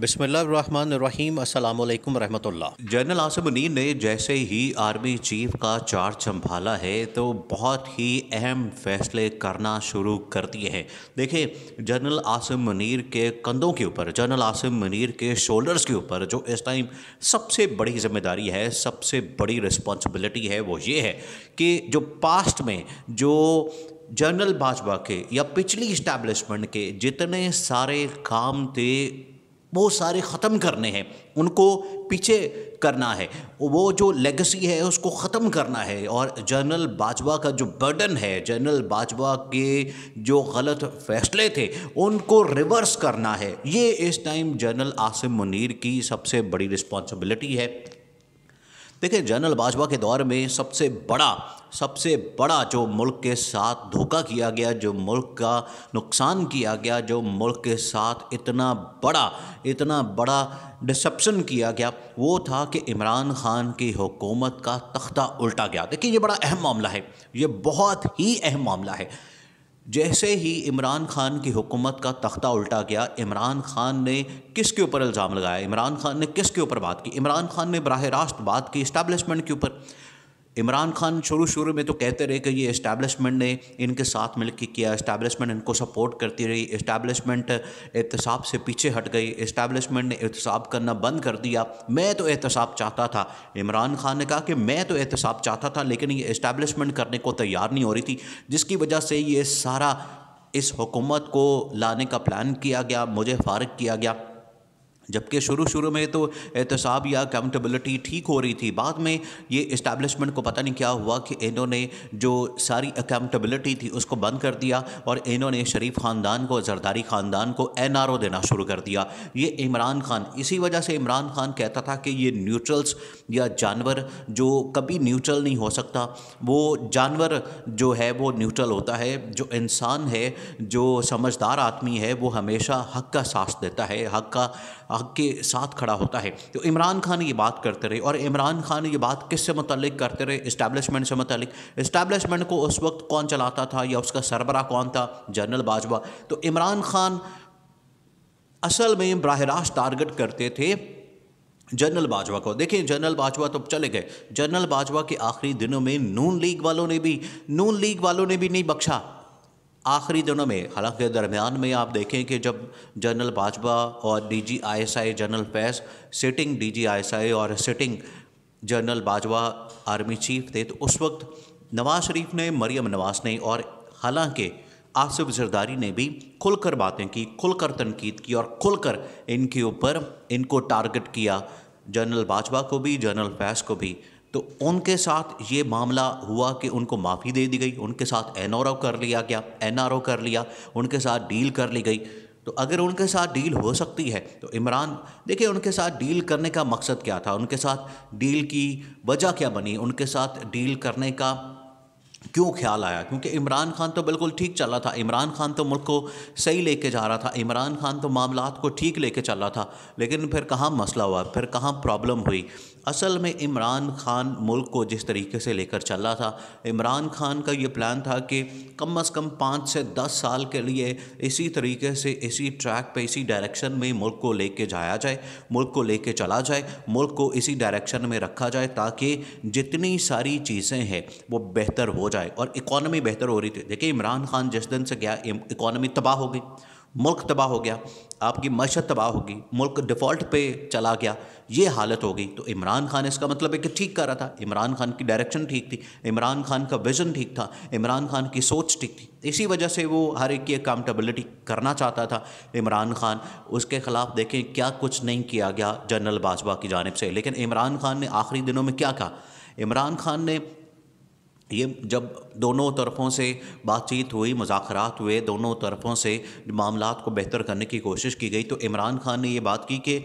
बिसमीम अल्लाम रहमतुल्लाह जनरल आसिम ने जैसे ही आर्मी चीफ का चार्ज संभाला है तो बहुत ही अहम फैसले करना शुरू कर दिए हैं देखिए जनरल आसिम मनीर के कंधों के ऊपर जनरल आसिम मनीर के शोल्डर्स के ऊपर जो इस टाइम सबसे बड़ी जिम्मेदारी है सबसे बड़ी रिस्पॉन्सिबिलिटी है वो ये है कि जो पास्ट में जो जनरल भाजपा के या पिछली इस्टेब्लिशमेंट के जितने सारे काम थे वो सारे ख़त्म करने हैं उनको पीछे करना है वो जो लेगेसी है उसको ख़त्म करना है और जनरल बाजवा का जो बर्डन है जनरल बाजवा के जो गलत फैसले थे उनको रिवर्स करना है ये इस टाइम जनरल आसिम मुनीर की सबसे बड़ी रिस्पॉन्सिबिलिटी है देखिए जनरल बाजवा के दौर में सबसे बड़ा सबसे बड़ा जो मुल्क के साथ धोखा किया गया जो मुल्क का नुकसान किया गया जो मुल्क के साथ इतना बड़ा इतना बड़ा डिसप्शन किया गया वो था कि इमरान खान की हुकूमत का तख्ता उल्टा गया देखिए ये बड़ा अहम मामला है ये बहुत ही अहम मामला है जैसे ही इमरान खान की हुकूमत का तख्ता उल्टा गया इमरान खान ने किसके ऊपर इल्ज़ाम लगाया इमरान खान ने किसके ऊपर बात की इमरान खान ने बरह रास्त बात की इस्टबलिशमेंट के ऊपर इमरान खान शुरू शुरू में तो कहते रहे कि ये इस्टेबलिशमेंट ने इनके साथ मिल के किया इस्टेबलिशमेंट इनको सपोर्ट करती रही इस्टेबलिशमेंट एहतसाब से पीछे हट गई इस्टेबलिशमेंट ने एहतसाब करना बंद कर दिया मैं तो एहतसाब चाहता था इमरान खान ने कहा कि मैं तो एहतसाब चाहता था लेकिन ये इस्टेबलिशमेंट करने को तैयार नहीं हो रही थी जिसकी वजह से ये सारा इस हुकूमत को लाने का प्लान किया गया मुझे फारग किया गया जबकि शुरू शुरू में तो एहतसाब या अकाउंटेबिलिटी ठीक हो रही थी बाद में ये इस्टेबलिशमेंट को पता नहीं क्या हुआ कि इन्होंने जो सारी अकाउंटेबिलिटी थी उसको बंद कर दिया और इन्होंने शरीफ ख़ानदान को जरदारी ख़ानदान को एन आर ओ देना शुरू कर दिया ये इमरान खान इसी वजह से इमरान खान कहता था कि ये न्यूट्रल्स या जानवर जो कभी न्यूट्रल नहीं हो सकता वो जानवर जो है वो न्यूट्रल होता है जो इंसान है जो समझदार आदमी है वो हमेशा हक का सांस देता है हक का के साथ खड़ा होता है तो इमरान खान ये बात करते रहे और इमरान खान ये बात किससे मतलब करते रहे इस्टेबलिशमेंट से मतलब इस्टेबलिशमेंट को उस वक्त कौन चलाता था या उसका सरबरा कौन था जनरल बाजवा तो इमरान खान असल में बरह रास्त टारगेट करते थे जनरल बाजवा को देखिए जनरल बाजवा तो चले गए जनरल बाजवा के आखिरी दिनों में नून लीग वालों ने भी नून लीग वालों ने भी नहीं बख्शा आखिरी दिनों में हालांकि दरमियान में आप देखें कि जब जनरल बाजवा और आई जनरल फैज सिटिंग आई और sitting general Bajwa army chief थे तो उस वक्त नवाज शरीफ ने मरियम नवाज ने और हालांकि आसिफ जरदारी ने भी खुलकर बातें की खुलकर तनकीद की और खुलकर इनके ऊपर इनको टारगेट किया जनरल बाजवा को भी जनरल फैज को भी तो उनके साथ ये मामला हुआ कि उनको माफ़ी दे दी गई उनके साथ एन कर लिया गया एन कर लिया उनके साथ डील कर ली गई तो अगर उनके साथ डील हो सकती है तो इमरान देखिए उनके साथ डील करने का मकसद क्या था उनके साथ डील की वजह क्या बनी उनके साथ डील करने का क्यों ख्याल आया क्योंकि इमरान खान तो बिल्कुल ठीक चल रहा था इमरान खान तो मुल्क को सही लेके जा रहा था इमरान खान तो मामला को ठीक लेके चल रहा था लेकिन फिर कहाँ मसला हुआ फिर कहाँ प्रॉब्लम हुई असल में इमरान खान मुल्क को जिस तरीके से लेकर चल रहा था इमरान खान का ये प्लान था कि कम अज़ कम पाँच से दस साल के लिए इसी तरीके से इसी ट्रैक पर इसी डायरेक्शन में मुल्क को कर जाया जाए मुल्क को कर चला जाए मुल्क को इसी डायरेक्शन में रखा जाए ताकि जितनी सारी चीज़ें हैं वो बेहतर हो जाए जाए और इकॉनमी बेहतर हो रही थी देखिए इमरान खान जिस दिन से गया इकॉनमी तबाह हो गई मुल्क तबाह हो गया आपकी मैशत तबाह होगी मुल्क डिफ़ॉल्ट पे चला गया ये हालत हो गई तो इमरान खान इसका मतलब है कि ठीक कर रहा था इमरान खान की डायरेक्शन ठीक थी इमरान खान का विज़न ठीक था इमरान खान की सोच ठीक थी इसी वजह से वो हर एक की अकाउंटेबिलिटी करना चाहता था इमरान खान उसके ख़िलाफ़ देखें क्या कुछ नहीं किया गया जनरल बाजवा की जानब से लेकिन इमरान खान ने आखिरी दिनों में क्या कहा इमरान खान ने ये जब दोनों तरफ़ों से बातचीत हुई मुजात हुए दोनों तरफ़ों से मामला को बेहतर करने की कोशिश की गई तो इमरान खान ने ये बात की कि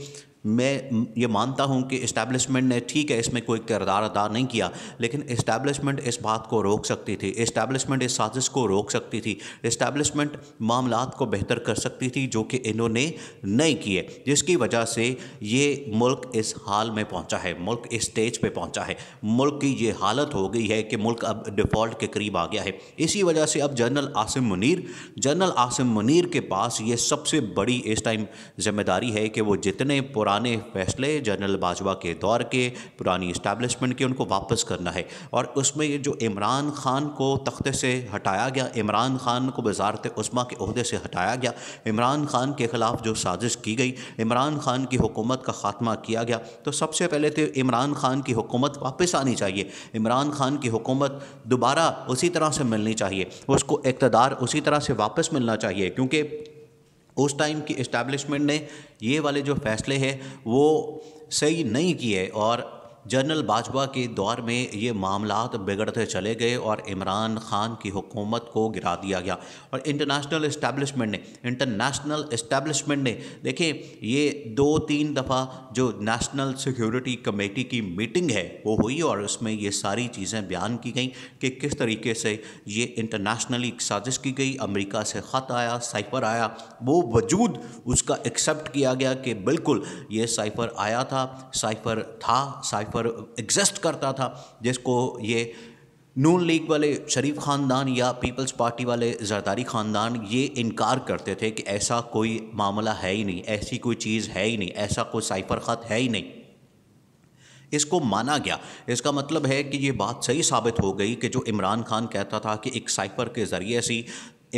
मैं ये मानता हूँ कि इस्टेब्लिशमेंट ने ठीक है इसमें कोई किरदार अदा नहीं किया लेकिन इस्टेब्लिशमेंट इस बात को रोक सकती थी इस्टेब्लिशमेंट इस साजिश को रोक सकती थी इस्टेब्लिशमेंट मामला को बेहतर कर सकती थी जो कि इन्होंने नहीं किए जिसकी वजह से ये मुल्क इस हाल में पहुँचा है मुल्क इस स्टेज पर पहुँचा है मुल्क की ये हालत हो गई है कि मुल्क अब डिफ़ॉल्ट के करीब आ गया है इसी वजह से अब जनरल आसिम मुनीर जनरल आसिम मुनीर के पास ये सबसे बड़ी इस टाइम जिम्मेदारी है कि वो जितने पुराने पुराने फैसले जनरल बाजवा के दौर के पुरानी इस्टेबलिशमेंट के उनको वापस करना है और उसमें ये जो इमरान खान को तख्ते से हटाया गया इमरान खान को वजारत उस्मा के अहदे से हटाया गया इमरान खान के ख़िलाफ़ जो साजिश की गई इमरान खान की हुकूमत का ख़ात्मा किया गया तो सबसे पहले तो इमरान खान की हुकूमत वापस आनी चाहिए इमरान खान की हुकूमत दोबारा उसी तरह से मिलनी चाहिए उसको इकतदार उसी तरह से वापस मिलना चाहिए क्योंकि उस टाइम की इस्टेब्लिशमेंट ने ये वाले जो फैसले हैं वो सही नहीं किए और जनरल बाजवा के दौर में ये मामला बिगड़ते चले गए और इमरान खान की हुकूमत को गिरा दिया गया और इंटरनेशनल इस्टेब्लिशमेंट ने इंटरनेशनल इस्टेब्लिशमेंट ने देखिए ये दो तीन दफ़ा जो नेशनल सिक्योरिटी कमेटी की मीटिंग है वो हुई और उसमें ये सारी चीज़ें बयान की गई कि किस तरीके से ये इंटरनेशनली साजिश की गई अमरीका से ख़त आया साइफर आया वो वजूद उसका एक्सेप्ट किया गया कि बिल्कुल ये साइफर आया था साइफर था साइफर पर एग्जिस्ट करता था जिसको ये नून लीग वाले शरीफ ख़ानदान या पीपल्स पार्टी वाले जरदारी ख़ानदान ये इनकार करते थे कि ऐसा कोई मामला है ही नहीं ऐसी कोई चीज़ है ही नहीं ऐसा कोई साइफर ख़त है ही नहीं इसको माना गया इसका मतलब है कि ये बात सही साबित हो गई कि जो इमरान खान कहता था कि एक साइफर के ज़रिए से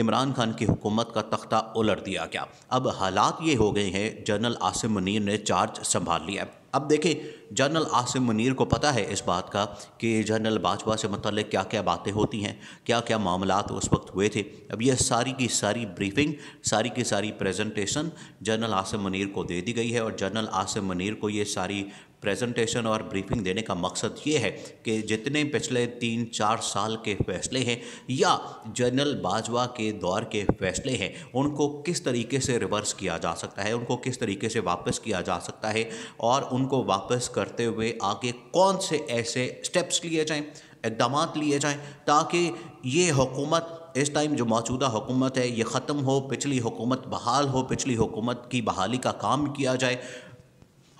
इमरान खान की हुकूमत का तख्ता उलट दिया गया अब हालात ये हो गए हैं जनरल आसिम मुनीर ने चार्ज संभाल लिया अब देखें जनरल आसिम मुनीर को पता है इस बात का कि जनरल बाजवा से मतलब क्या क्या बातें होती हैं क्या क्या मामला उस वक्त हुए थे अब यह सारी की सारी ब्रीफिंग सारी की सारी प्रेजेंटेशन जनरल आसिम मुनीर को दे दी गई है और जनरल आसिम मुनीर को ये सारी प्रेजेंटेशन और ब्रीफिंग देने का मकसद ये है कि जितने पिछले तीन चार साल के फैसले हैं या जनरल बाजवा के दौर के फैसले हैं उनको किस तरीके से रिवर्स किया जा सकता है उनको किस तरीके से वापस किया जा सकता है और उनको वापस करते हुए आगे कौन से ऐसे स्टेप्स लिए जाएँ इकदाम लिए जाएँ ताकि ये हुकूमत इस टाइम जो मौजूदा हुकूमत है ये ख़त्म हो पिछली हुकूमत बहाल हो पिछली हुकूमत की बहाली का काम किया जाए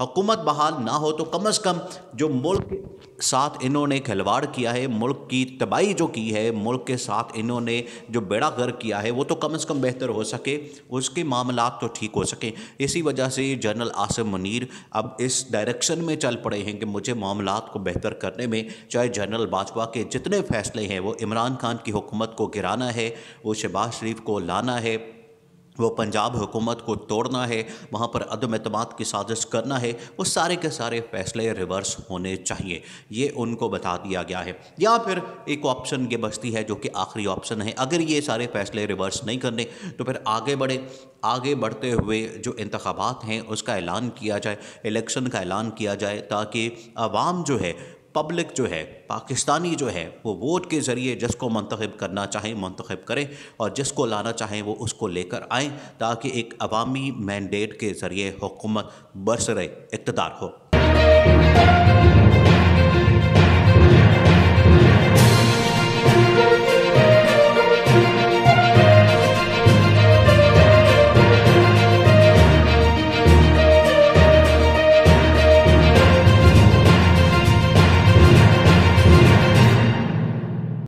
हुकूमत बहाल ना हो तो कम अज़ कम जो मुल्क के साथ इन्होंने खिलवाड़ किया है मुल्क की तबाही जो की है मुल्क के साथ इन्होंने जो बेड़ा गर किया है वो तो कम अज़ कम बेहतर हो सके उसके मामला तो ठीक हो सके इसी वजह से जनरल आसिम मुनीर अब इस डायरेक्शन में चल पड़े हैं कि मुझे मामला को बेहतर करने में चाहे जनरल बाजवा के जितने फैसले हैं वो इमरान खान की हुकूमत को गिराना है वो शहबाज शरीफ को लाना है वो पंजाब हुकूमत को तोड़ना है वहाँ पर अदम अतमाद की साजिश करना है वो सारे के सारे फैसले रिवर्स होने चाहिए ये उनको बता दिया गया है या फिर एक ऑप्शन ये बचती है जो कि आखिरी ऑप्शन है अगर ये सारे फैसले रिवर्स नहीं करने तो फिर आगे बढ़े आगे बढ़ते हुए जो इंतबात हैं उसका ऐलान किया जाए इलेक्शन का ऐलान किया जाए ताकि आवाम जो है पब्लिक जो है पाकिस्तानी जो है वो वोट के ज़रिए जिसको मंतखब करना चाहें मंतखब करें और जिसको लाना चाहें वो उसको लेकर आएँ ताकि एक अवामी मैंडेट के ज़रिए हुकूमत रहे इकतदार हो